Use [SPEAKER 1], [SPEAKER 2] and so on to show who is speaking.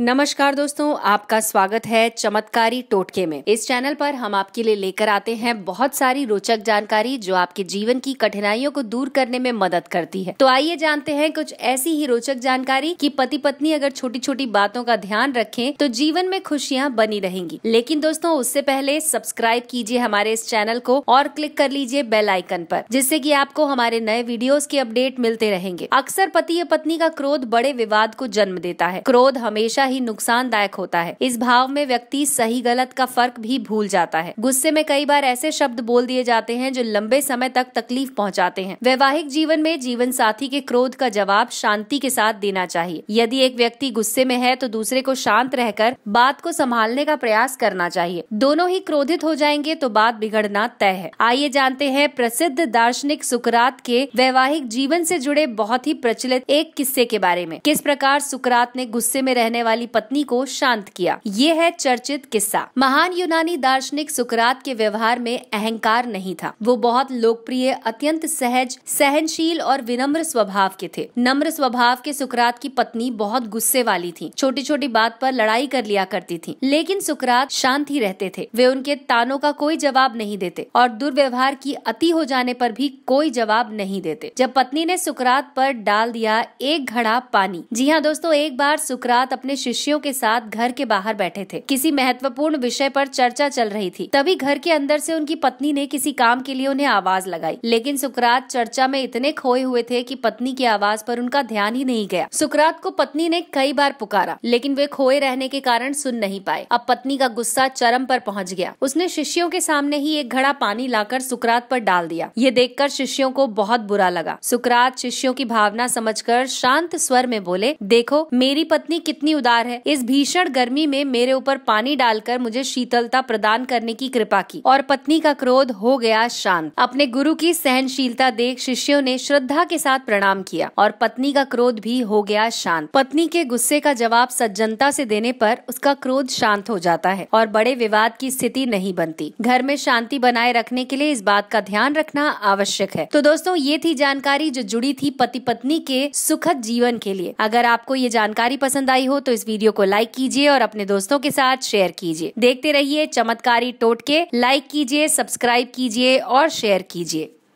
[SPEAKER 1] नमस्कार दोस्तों आपका स्वागत है चमत्कारी टोटके में इस चैनल पर हम आपके लिए लेकर आते हैं बहुत सारी रोचक जानकारी जो आपके जीवन की कठिनाइयों को दूर करने में मदद करती है तो आइए जानते हैं कुछ ऐसी ही रोचक जानकारी कि पति पत्नी अगर छोटी छोटी बातों का ध्यान रखें तो जीवन में खुशियाँ बनी रहेंगी लेकिन दोस्तों उससे पहले सब्सक्राइब कीजिए हमारे इस चैनल को और क्लिक कर लीजिए बेल आइकन पर जिससे की आपको हमारे नए वीडियोज के अपडेट मिलते रहेंगे अक्सर पति या पत्नी का क्रोध बड़े विवाद को जन्म देता है क्रोध हमेशा ही नुकसानदायक होता है इस भाव में व्यक्ति सही गलत का फर्क भी भूल जाता है गुस्से में कई बार ऐसे शब्द बोल दिए जाते हैं जो लंबे समय तक तकलीफ पहुंचाते हैं वैवाहिक जीवन में जीवन साथी के क्रोध का जवाब शांति के साथ देना चाहिए यदि एक व्यक्ति गुस्से में है तो दूसरे को शांत रहकर बात को संभालने का प्रयास करना चाहिए दोनों ही क्रोधित हो जाएंगे तो बात बिगड़ना तय है आइए जानते हैं प्रसिद्ध दार्शनिक सुकरात के वैवाहिक जीवन से जुड़े बहुत ही प्रचलित एक किस्से के बारे में किस प्रकार सुकरात ने गुस्से में रहने वाले वाली पत्नी को शांत किया ये है चर्चित किस्सा महान यूनानी दार्शनिक सुकरात के व्यवहार में अहंकार नहीं था वो बहुत लोकप्रिय अत्यंत सहज सहनशील और विनम्र स्वभाव के थे नम्र स्वभाव के सुकरात की पत्नी बहुत गुस्से वाली थी छोटी छोटी बात पर लड़ाई कर लिया करती थी लेकिन सुकरात शांत ही रहते थे वे उनके तानों का कोई जवाब नहीं देते और दुर्व्यवहार की अति हो जाने पर भी कोई जवाब नहीं देते जब पत्नी ने सुकरात पर डाल दिया एक घड़ा पानी जी हाँ दोस्तों एक बार सुकरात अपने शिष्यों के साथ घर के बाहर बैठे थे किसी महत्वपूर्ण विषय पर चर्चा चल रही थी तभी घर के अंदर से उनकी पत्नी ने किसी काम के लिए उन्हें आवाज लगाई लेकिन सुकरात चर्चा में इतने खोए हुए थे कि पत्नी की आवाज पर उनका ध्यान ही नहीं गया सुकरात को पत्नी ने कई बार पुकारा लेकिन वे खोए रहने के कारण सुन नहीं पाए अब पत्नी का गुस्सा चरम पर पहुंच गया उसने शिष्यों के सामने ही एक घड़ा पानी लाकर सुकरात पर डाल दिया ये देखकर शिष्यों को बहुत बुरा लगा सुकरात शिष्यों की भावना समझकर शांत स्वर में बोले देखो मेरी पत्नी कितनी उदार उपकार है इस भीषण गर्मी में मेरे ऊपर पानी डालकर मुझे शीतलता प्रदान करने की कृपा की और पत्नी का क्रोध हो गया शांत अपने गुरु की सहनशीलता देख शिष्यों ने श्रद्धा के साथ प्रणाम किया और पत्नी का क्रोध भी हो गया शांत पत्नी के गुस्से का जवाब सज्जनता से देने पर उसका क्रोध शांत हो जाता है और बड़े विवाद की स्थिति नहीं बनती घर में शांति बनाए रखने के लिए इस बात का ध्यान रखना आवश्यक है तो दोस्तों ये थी जानकारी जो जुड़ी थी पति पत्नी के सुखद जीवन के लिए अगर आपको ये जानकारी पसंद आई हो तो इस वीडियो को लाइक कीजिए और अपने दोस्तों के साथ शेयर कीजिए देखते रहिए चमत्कारी टोटके लाइक कीजिए सब्सक्राइब कीजिए और शेयर कीजिए